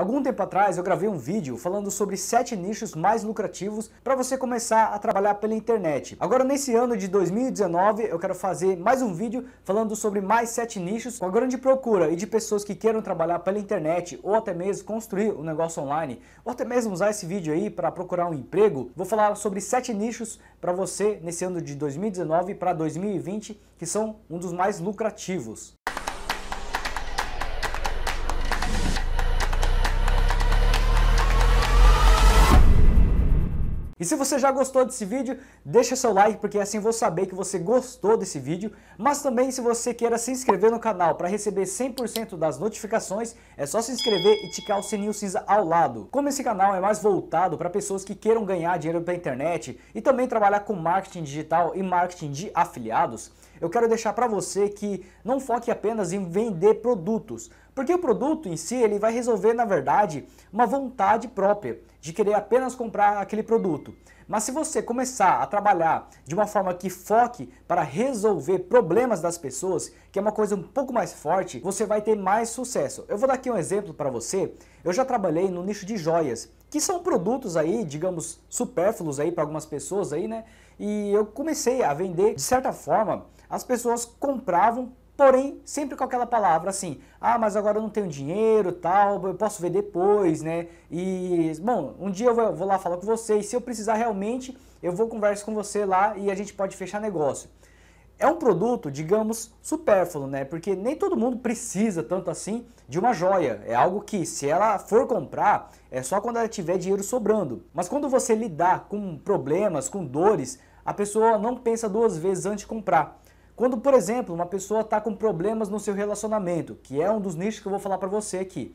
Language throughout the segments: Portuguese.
Algum tempo atrás eu gravei um vídeo falando sobre 7 nichos mais lucrativos para você começar a trabalhar pela internet. Agora nesse ano de 2019 eu quero fazer mais um vídeo falando sobre mais 7 nichos com a grande procura e de pessoas que queiram trabalhar pela internet ou até mesmo construir um negócio online ou até mesmo usar esse vídeo aí para procurar um emprego. Vou falar sobre 7 nichos para você nesse ano de 2019 para 2020 que são um dos mais lucrativos. E se você já gostou desse vídeo, deixa seu like porque assim vou saber que você gostou desse vídeo. Mas também se você queira se inscrever no canal para receber 100% das notificações, é só se inscrever e ticar o sininho cinza ao lado. Como esse canal é mais voltado para pessoas que queiram ganhar dinheiro pela internet e também trabalhar com marketing digital e marketing de afiliados, eu quero deixar para você que não foque apenas em vender produtos, porque o produto em si ele vai resolver, na verdade, uma vontade própria de querer apenas comprar aquele produto. Mas se você começar a trabalhar de uma forma que foque para resolver problemas das pessoas, que é uma coisa um pouco mais forte, você vai ter mais sucesso. Eu vou dar aqui um exemplo para você. Eu já trabalhei no nicho de joias, que são produtos aí, digamos, supérfluos aí para algumas pessoas aí, né? E eu comecei a vender de certa forma as pessoas compravam, porém sempre com aquela palavra assim: "Ah, mas agora eu não tenho dinheiro, tal, eu posso ver depois, né?" E bom, um dia eu vou lá falar com você e se eu precisar realmente, eu vou conversar com você lá e a gente pode fechar negócio é um produto, digamos, supérfluo, né? Porque nem todo mundo precisa tanto assim de uma joia. É algo que, se ela for comprar, é só quando ela tiver dinheiro sobrando. Mas quando você lidar com problemas, com dores, a pessoa não pensa duas vezes antes de comprar. Quando, por exemplo, uma pessoa está com problemas no seu relacionamento, que é um dos nichos que eu vou falar para você aqui.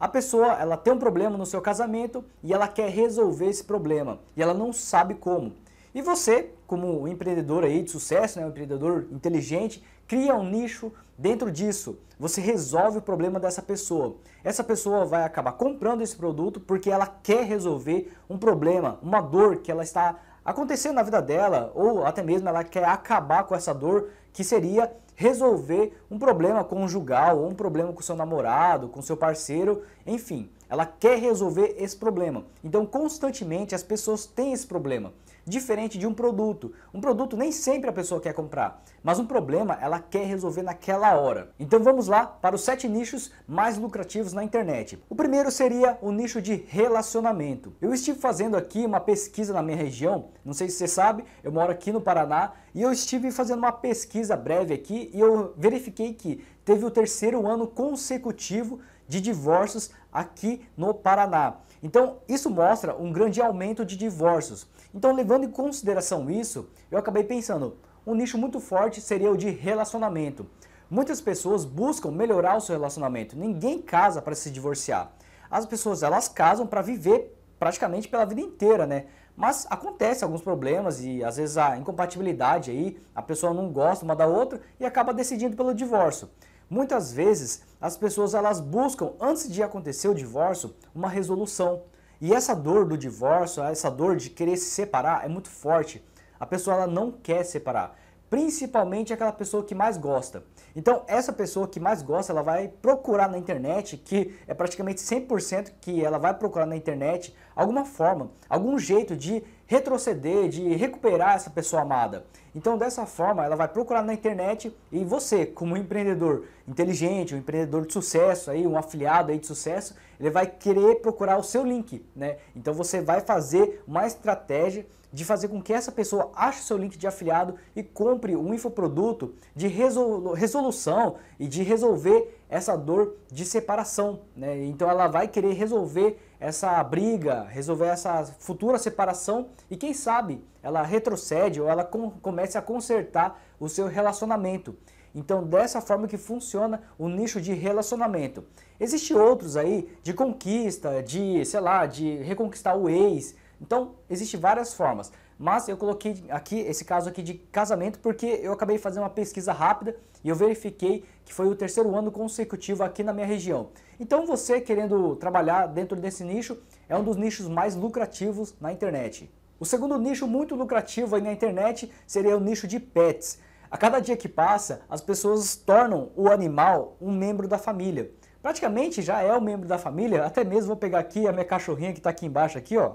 A pessoa, ela tem um problema no seu casamento e ela quer resolver esse problema e ela não sabe como. E você, como um empreendedor aí de sucesso, né, um empreendedor inteligente, cria um nicho dentro disso. Você resolve o problema dessa pessoa. Essa pessoa vai acabar comprando esse produto porque ela quer resolver um problema, uma dor que ela está aconteceu na vida dela, ou até mesmo ela quer acabar com essa dor, que seria resolver um problema conjugal, ou um problema com seu namorado, com seu parceiro, enfim, ela quer resolver esse problema. Então, constantemente as pessoas têm esse problema. Diferente de um produto. Um produto nem sempre a pessoa quer comprar, mas um problema ela quer resolver naquela hora. Então vamos lá para os sete nichos mais lucrativos na internet. O primeiro seria o nicho de relacionamento. Eu estive fazendo aqui uma pesquisa na minha região, não sei se você sabe, eu moro aqui no Paraná e eu estive fazendo uma pesquisa breve aqui e eu verifiquei que teve o terceiro ano consecutivo de divórcios aqui no Paraná. Então, isso mostra um grande aumento de divórcios. Então, levando em consideração isso, eu acabei pensando, um nicho muito forte seria o de relacionamento. Muitas pessoas buscam melhorar o seu relacionamento. Ninguém casa para se divorciar. As pessoas, elas casam para viver praticamente pela vida inteira, né? Mas acontece alguns problemas e às vezes a incompatibilidade aí, a pessoa não gosta uma da outra e acaba decidindo pelo divórcio. Muitas vezes as pessoas elas buscam antes de acontecer o divórcio uma resolução. E essa dor do divórcio, essa dor de querer se separar é muito forte. A pessoa ela não quer separar, principalmente aquela pessoa que mais gosta. Então, essa pessoa que mais gosta, ela vai procurar na internet, que é praticamente 100% que ela vai procurar na internet alguma forma, algum jeito de retroceder, de recuperar essa pessoa amada. Então, dessa forma, ela vai procurar na internet e você, como um empreendedor inteligente, um empreendedor de sucesso, aí, um afiliado aí de sucesso, ele vai querer procurar o seu link, né? Então, você vai fazer uma estratégia de fazer com que essa pessoa ache o seu link de afiliado e compre um infoproduto de resolu resolução e de resolver essa dor de separação. Né? Então ela vai querer resolver essa briga, resolver essa futura separação e quem sabe ela retrocede ou ela com comece a consertar o seu relacionamento. Então, dessa forma que funciona o nicho de relacionamento. Existem outros aí de conquista, de, sei lá, de reconquistar o ex, então, existem várias formas. Mas eu coloquei aqui esse caso aqui de casamento porque eu acabei de fazer uma pesquisa rápida e eu verifiquei que foi o terceiro ano consecutivo aqui na minha região. Então você querendo trabalhar dentro desse nicho é um dos nichos mais lucrativos na internet. O segundo nicho muito lucrativo aí na internet seria o nicho de pets. A cada dia que passa, as pessoas tornam o animal um membro da família. Praticamente já é um membro da família, até mesmo vou pegar aqui a minha cachorrinha que está aqui embaixo aqui, ó.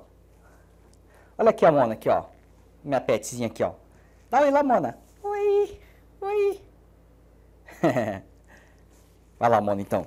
Olha aqui a Mona, aqui, ó. Minha petzinha aqui, ó. Dá oi lá, Mona. Oi, oi. Vai lá, Mona, então.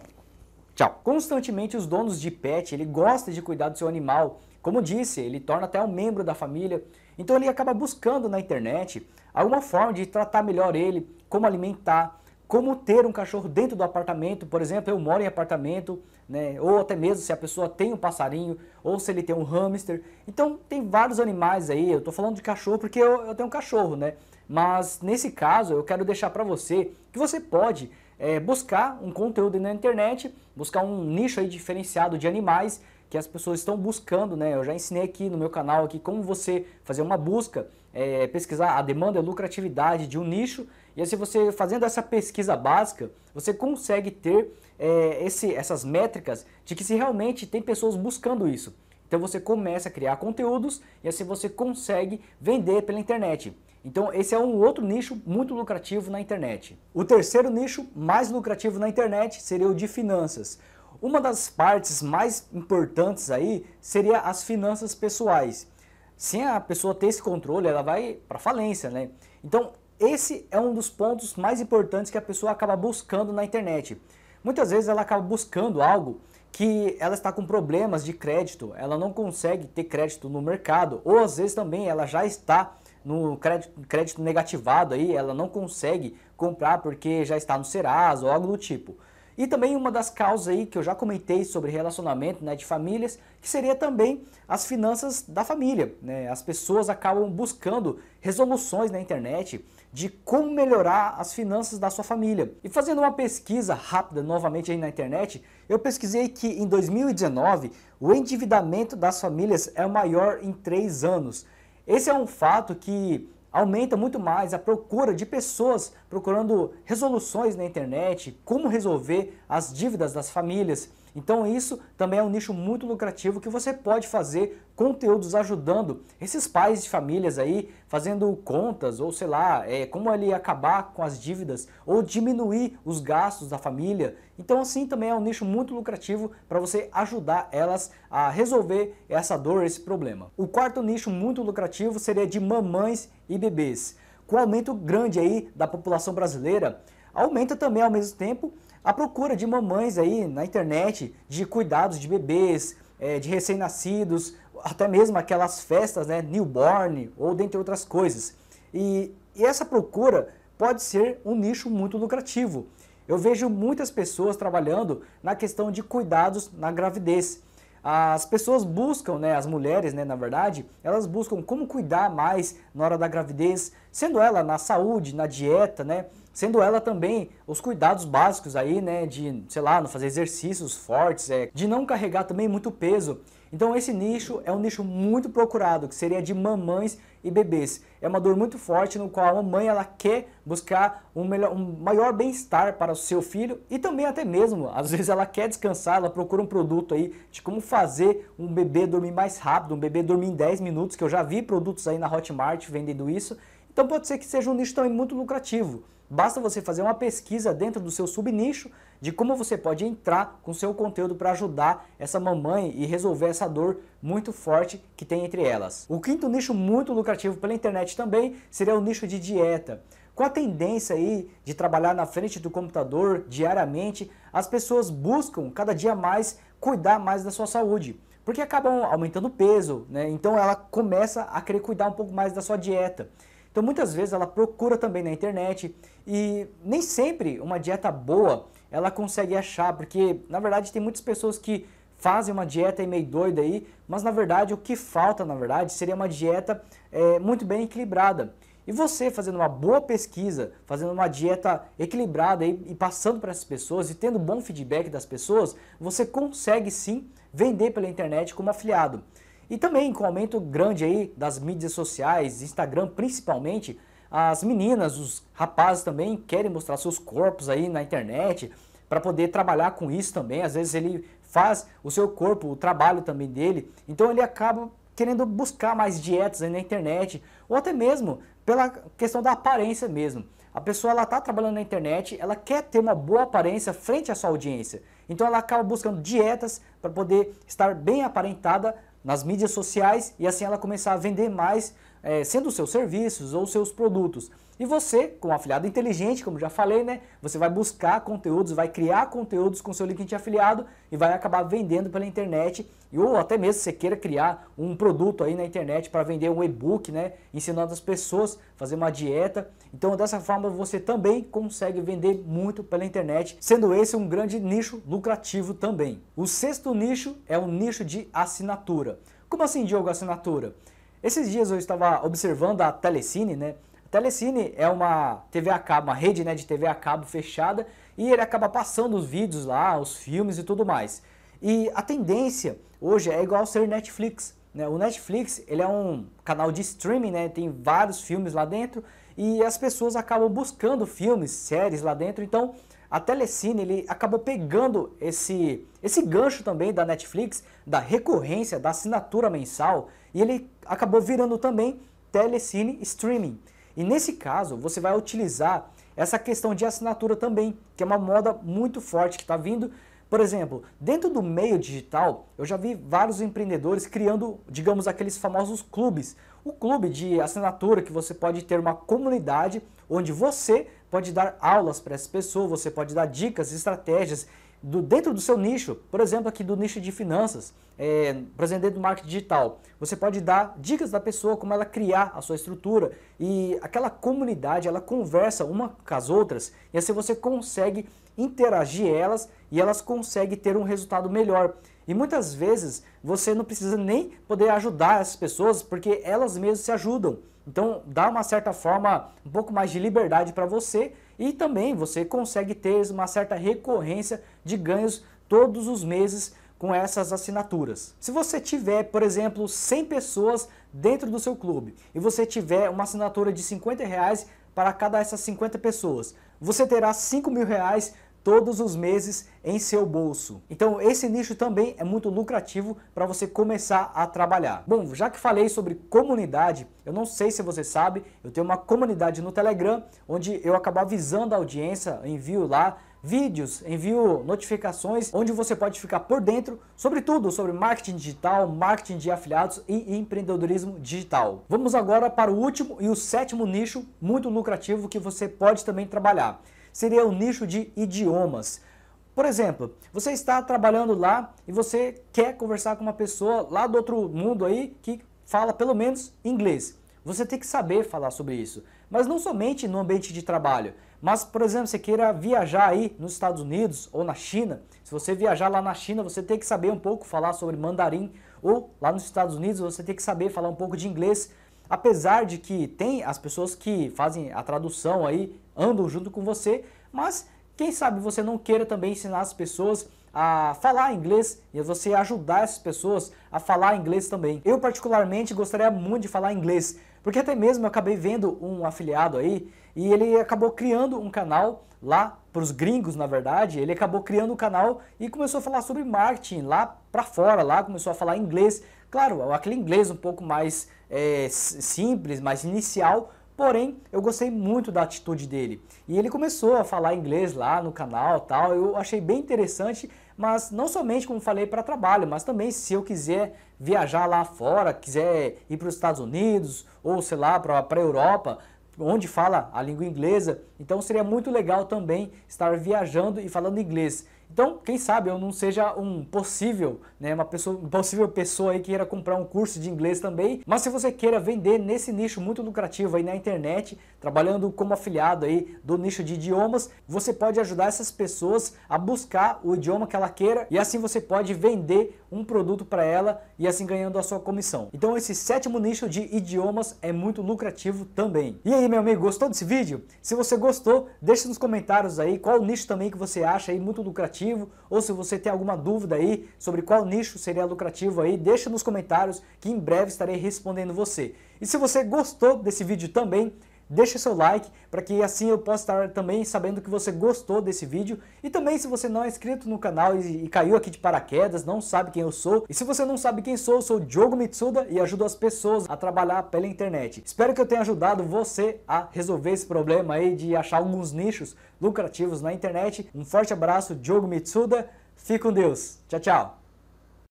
Tchau. Constantemente os donos de pet, ele gosta de cuidar do seu animal. Como disse, ele torna até um membro da família. Então ele acaba buscando na internet alguma forma de tratar melhor ele, como alimentar, como ter um cachorro dentro do apartamento, por exemplo, eu moro em apartamento, né? ou até mesmo se a pessoa tem um passarinho, ou se ele tem um hamster. Então tem vários animais aí, eu estou falando de cachorro porque eu, eu, tenho um cachorro, né? Mas nesse caso eu quero deixar para você que você pode é, buscar um conteúdo na internet, buscar um nicho aí diferenciado de animais que as pessoas estão buscando, né? Eu já ensinei aqui no meu canal aqui como você fazer uma busca, é, pesquisar a demanda e lucratividade de um nicho e aí, se você fazendo essa pesquisa básica, você consegue ter é, esse, essas métricas de que se realmente tem pessoas buscando isso. Então você começa a criar conteúdos e assim você consegue vender pela internet. Então esse é um outro nicho muito lucrativo na internet. O terceiro nicho mais lucrativo na internet seria o de finanças. Uma das partes mais importantes aí seria as finanças pessoais. Sem a pessoa ter esse controle, ela vai para falência, né? Então esse é um dos pontos mais importantes que a pessoa acaba buscando na internet. Muitas vezes ela acaba buscando algo que ela está com problemas de crédito, ela não consegue ter crédito no mercado, ou às vezes também ela já está no crédito, crédito negativado aí, ela não consegue comprar porque já está no Serasa ou algo do tipo. E também uma das causas aí que eu já comentei sobre relacionamento né, de famílias, que seria também as finanças da família. Né? As pessoas acabam buscando resoluções na internet, de como melhorar as finanças da sua família. E fazendo uma pesquisa rápida novamente aí na internet, eu pesquisei que em 2019 o endividamento das famílias é o maior em três anos. Esse é um fato que aumenta muito mais a procura de pessoas procurando resoluções na internet, como resolver as dívidas das famílias. Então isso também é um nicho muito lucrativo que você pode fazer conteúdos ajudando esses pais de famílias aí, fazendo contas ou sei lá, é, como ele acabar com as dívidas ou diminuir os gastos da família. Então assim também é um nicho muito lucrativo para você ajudar elas a resolver essa dor, esse problema. O quarto nicho muito lucrativo seria de mamães e bebês. Com o aumento grande aí da população brasileira, aumenta também ao mesmo tempo a procura de mamães aí na internet de cuidados de bebês, é, de recém-nascidos, até mesmo aquelas festas, né, newborn ou dentre outras coisas. E, e essa procura pode ser um nicho muito lucrativo. Eu vejo muitas pessoas trabalhando na questão de cuidados na gravidez as pessoas buscam, né, as mulheres, né, na verdade, elas buscam como cuidar mais na hora da gravidez, sendo ela na saúde, na dieta, né, sendo ela também os cuidados básicos aí, né, de, sei lá, não fazer exercícios fortes, é, de não carregar também muito peso. Então esse nicho é um nicho muito procurado, que seria de mamães e bebês. É uma dor muito forte no qual a mãe ela quer buscar um, melhor, um maior bem-estar para o seu filho e também até mesmo, às vezes ela quer descansar, ela procura um produto aí de como fazer um bebê dormir mais rápido, um bebê dormir em 10 minutos, que eu já vi produtos aí na Hotmart vendendo isso. Então pode ser que seja um nicho também muito lucrativo. Basta você fazer uma pesquisa dentro do seu subnicho de como você pode entrar com seu conteúdo para ajudar essa mamãe e resolver essa dor muito forte que tem entre elas. O quinto nicho muito lucrativo pela internet também seria o nicho de dieta. Com a tendência aí de trabalhar na frente do computador diariamente, as pessoas buscam cada dia mais cuidar mais da sua saúde porque acabam aumentando o peso, né? Então ela começa a querer cuidar um pouco mais da sua dieta. Então muitas vezes ela procura também na internet e nem sempre uma dieta boa ela consegue achar, porque na verdade tem muitas pessoas que fazem uma dieta meio doida aí, mas na verdade o que falta na verdade seria uma dieta é, muito bem equilibrada. E você fazendo uma boa pesquisa, fazendo uma dieta equilibrada e, e passando para essas pessoas e tendo bom feedback das pessoas, você consegue sim vender pela internet como afiliado. E também com o aumento grande aí das mídias sociais, Instagram principalmente, as meninas, os rapazes também querem mostrar seus corpos aí na internet para poder trabalhar com isso também. Às vezes ele faz o seu corpo, o trabalho também dele, então ele acaba querendo buscar mais dietas aí na internet ou até mesmo pela questão da aparência mesmo. A pessoa ela está trabalhando na internet, ela quer ter uma boa aparência frente à sua audiência. Então ela acaba buscando dietas para poder estar bem aparentada nas mídias sociais e assim ela começar a vender mais, é, sendo seus serviços ou seus produtos. E você, com afiliado inteligente, como já falei, né? Você vai buscar conteúdos, vai criar conteúdos com seu link de afiliado e vai acabar vendendo pela internet. Ou até mesmo se você queira criar um produto aí na internet para vender um e-book, né? Ensinando as pessoas a fazer uma dieta. Então, dessa forma, você também consegue vender muito pela internet, sendo esse um grande nicho lucrativo também. O sexto nicho é o nicho de assinatura. Como assim, Diogo, assinatura? Esses dias eu estava observando a Telecine, né? Telecine é uma TV a cabo, uma rede né, de TV a cabo fechada e ele acaba passando os vídeos lá, os filmes e tudo mais. E a tendência hoje é igual ser Netflix. Né? O Netflix ele é um canal de streaming, né? tem vários filmes lá dentro e as pessoas acabam buscando filmes, séries lá dentro. Então a Telecine ele acabou pegando esse, esse gancho também da Netflix, da recorrência, da assinatura mensal, e ele acabou virando também Telecine Streaming. E nesse caso, você vai utilizar essa questão de assinatura também, que é uma moda muito forte que está vindo. Por exemplo, dentro do meio digital, eu já vi vários empreendedores criando, digamos, aqueles famosos clubes. O clube de assinatura que você pode ter uma comunidade onde você pode dar aulas para essa pessoa, você pode dar dicas, estratégias do, dentro do seu nicho, por exemplo, aqui do nicho de finanças, é, por exemplo, dentro do marketing digital, você pode dar dicas da pessoa como ela criar a sua estrutura e aquela comunidade, ela conversa uma com as outras e assim você consegue interagir elas e elas conseguem ter um resultado melhor. E muitas vezes você não precisa nem poder ajudar essas pessoas porque elas mesmas se ajudam. Então dá uma certa forma, um pouco mais de liberdade para você e também você consegue ter uma certa recorrência de ganhos todos os meses com essas assinaturas. Se você tiver, por exemplo, 100 pessoas dentro do seu clube e você tiver uma assinatura de 50 reais para cada essas 50 pessoas, você terá 5 mil reais todos os meses em seu bolso. Então esse nicho também é muito lucrativo para você começar a trabalhar. Bom, já que falei sobre comunidade, eu não sei se você sabe, eu tenho uma comunidade no Telegram onde eu acabo avisando a audiência, envio lá vídeos, envio notificações, onde você pode ficar por dentro, sobretudo sobre marketing digital, marketing de afiliados e empreendedorismo digital. Vamos agora para o último e o sétimo nicho muito lucrativo que você pode também trabalhar seria o nicho de idiomas. Por exemplo, você está trabalhando lá e você quer conversar com uma pessoa lá do outro mundo aí que fala pelo menos inglês. Você tem que saber falar sobre isso, mas não somente no ambiente de trabalho. Mas, por exemplo, você queira viajar aí nos Estados Unidos ou na China, se você viajar lá na China, você tem que saber um pouco falar sobre mandarim, ou lá nos Estados Unidos, você tem que saber falar um pouco de inglês. Apesar de que tem as pessoas que fazem a tradução aí, andam junto com você, mas quem sabe você não queira também ensinar as pessoas a falar inglês e você ajudar essas pessoas a falar inglês também. Eu particularmente gostaria muito de falar inglês, porque até mesmo eu acabei vendo um afiliado aí e ele acabou criando um canal lá para os gringos, na verdade, ele acabou criando o um canal e começou a falar sobre marketing lá para fora, lá começou a falar inglês, claro, aquele inglês um pouco mais é, simples, mais inicial, Porém, eu gostei muito da atitude dele. E ele começou a falar inglês lá no canal, tal. Eu achei bem interessante, mas não somente como falei para trabalho, mas também se eu quiser viajar lá fora, quiser ir para os Estados Unidos ou sei lá para a Europa, onde fala a língua inglesa. Então seria muito legal também estar viajando e falando inglês. Então, quem sabe eu não seja um possível, né, uma pessoa, uma possível pessoa aí que queira comprar um curso de inglês também, mas se você queira vender nesse nicho muito lucrativo aí na internet, trabalhando como afiliado aí do nicho de idiomas, você pode ajudar essas pessoas a buscar o idioma que ela queira e assim você pode vender um produto para ela e assim ganhando a sua comissão. Então esse sétimo nicho de idiomas é muito lucrativo também. E aí, meu amigo, gostou desse vídeo? Se você gostou, deixe nos comentários aí qual nicho também que você acha aí muito lucrativo lucrativo, ou se você tem alguma dúvida aí sobre qual nicho seria lucrativo aí, deixa nos comentários que em breve estarei respondendo você. E se você gostou desse vídeo também, deixe seu like para que assim eu possa estar também sabendo que você gostou desse vídeo. E também se você não é inscrito no canal e, e caiu aqui de paraquedas, não sabe quem eu sou. E se você não sabe quem sou, eu sou Diogo Mitsuda e ajudo as pessoas a trabalhar pela internet. Espero que eu tenha ajudado você a resolver esse problema aí de achar alguns nichos lucrativos na internet. Um forte abraço, Diogo Mitsuda. Fique com Deus. Tchau, tchau.